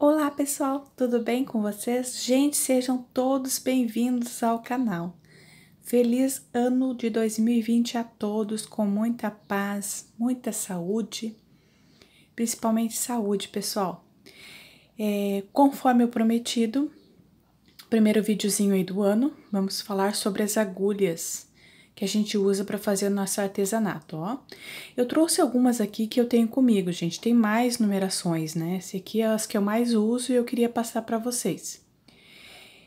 Olá pessoal, tudo bem com vocês? Gente, sejam todos bem-vindos ao canal. Feliz ano de 2020 a todos, com muita paz, muita saúde, principalmente saúde, pessoal. É, conforme o prometido, primeiro videozinho aí do ano, vamos falar sobre as agulhas que a gente usa para fazer o nosso artesanato, ó. Eu trouxe algumas aqui que eu tenho comigo, gente. Tem mais numerações, né? Esse aqui é as que eu mais uso e eu queria passar para vocês.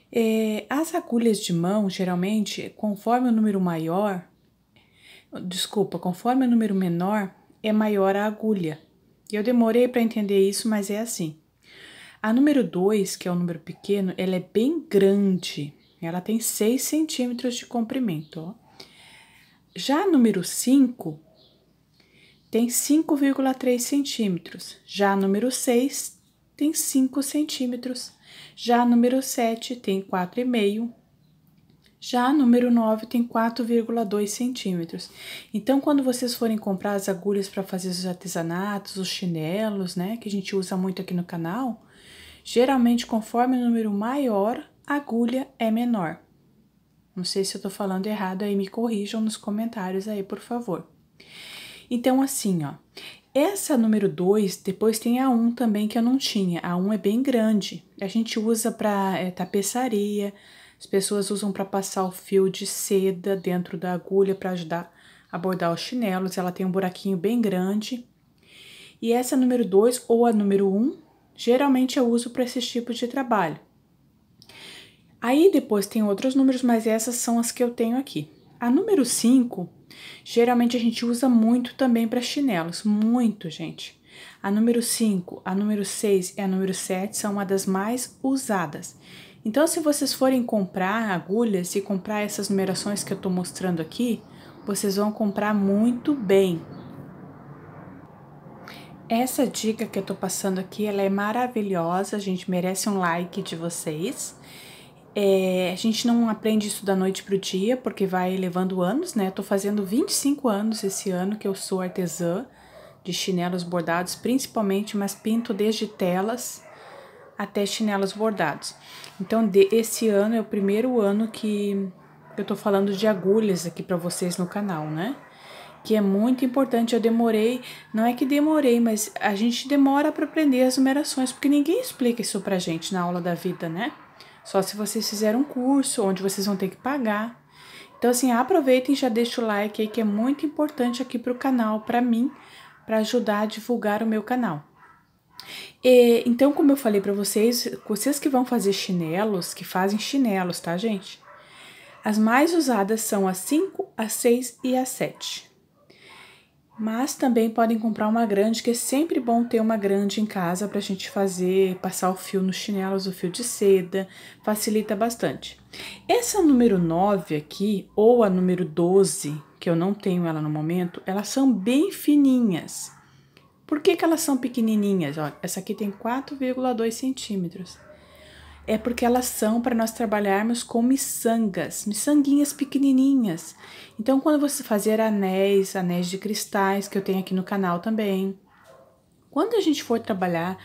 É, as agulhas de mão, geralmente, conforme o número maior, desculpa, conforme o número menor, é maior a agulha. Eu demorei para entender isso, mas é assim. A número 2, que é o um número pequeno, ela é bem grande. Ela tem 6 centímetros de comprimento, ó. Já número 5 tem 5,3 centímetros. Já número 6 tem 5 centímetros. Já número 7 tem 4,5. Já número 9 tem 4,2 centímetros. Então, quando vocês forem comprar as agulhas para fazer os artesanatos, os chinelos, né, que a gente usa muito aqui no canal, geralmente conforme o número maior, a agulha é menor. Não sei se eu tô falando errado aí, me corrijam nos comentários aí, por favor. Então, assim, ó. Essa número 2, depois tem a 1 um também que eu não tinha. A 1 um é bem grande. A gente usa para é, tapeçaria, as pessoas usam para passar o fio de seda dentro da agulha para ajudar a bordar os chinelos. Ela tem um buraquinho bem grande. E essa número 2 ou a número 1, um, geralmente eu uso para esse tipo de trabalho. Aí depois tem outros números, mas essas são as que eu tenho aqui. A número 5, geralmente a gente usa muito também para chinelos, muito, gente. A número 5, a número 6 e a número 7 são uma das mais usadas. Então, se vocês forem comprar agulhas e comprar essas numerações que eu estou mostrando aqui, vocês vão comprar muito bem. Essa dica que eu estou passando aqui, ela é maravilhosa, a gente merece um like de vocês. É, a gente não aprende isso da noite para o dia, porque vai levando anos, né? Estou fazendo 25 anos esse ano que eu sou artesã de chinelos bordados, principalmente, mas pinto desde telas até chinelos bordados. Então, de, esse ano é o primeiro ano que eu estou falando de agulhas aqui para vocês no canal, né? que é muito importante. Eu demorei, não é que demorei, mas a gente demora para aprender as numerações, porque ninguém explica isso para gente na aula da vida, né? Só se vocês fizeram um curso onde vocês vão ter que pagar. Então, assim, aproveitem e já deixa o like aí, que é muito importante aqui para o canal, para mim, para ajudar a divulgar o meu canal. E, então, como eu falei para vocês, vocês que vão fazer chinelos, que fazem chinelos, tá, gente? As mais usadas são a 5, a 6 e a 7. Mas também podem comprar uma grande, que é sempre bom ter uma grande em casa para a gente fazer, passar o fio nos chinelos, o fio de seda, facilita bastante. Essa número 9 aqui, ou a número 12, que eu não tenho ela no momento, elas são bem fininhas. Por que, que elas são pequenininhas? Olha, essa aqui tem 4,2 centímetros é porque elas são para nós trabalharmos com miçangas, miçanguinhas pequenininhas. Então, quando você fazer anéis, anéis de cristais, que eu tenho aqui no canal também, quando a gente for trabalhar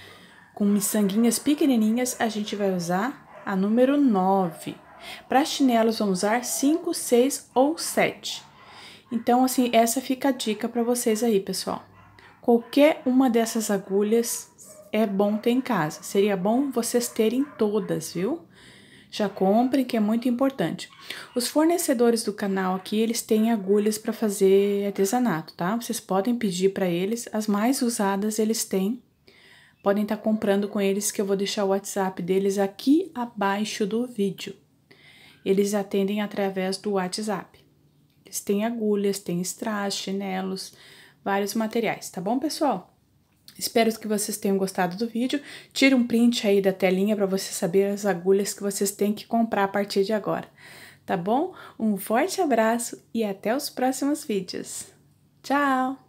com miçanguinhas pequenininhas, a gente vai usar a número 9. Para chinelos, vamos usar 5, 6 ou 7. Então, assim, essa fica a dica para vocês aí, pessoal. Qualquer uma dessas agulhas é bom ter em casa. Seria bom vocês terem todas, viu? Já comprem, que é muito importante. Os fornecedores do canal aqui, eles têm agulhas para fazer artesanato, tá? Vocês podem pedir para eles, as mais usadas eles têm. Podem estar tá comprando com eles, que eu vou deixar o WhatsApp deles aqui abaixo do vídeo. Eles atendem através do WhatsApp. Eles têm agulhas, têm strass, chinelos, vários materiais, tá bom, pessoal? Espero que vocês tenham gostado do vídeo. Tire um print aí da telinha para você saber as agulhas que vocês têm que comprar a partir de agora. Tá bom? Um forte abraço e até os próximos vídeos. Tchau!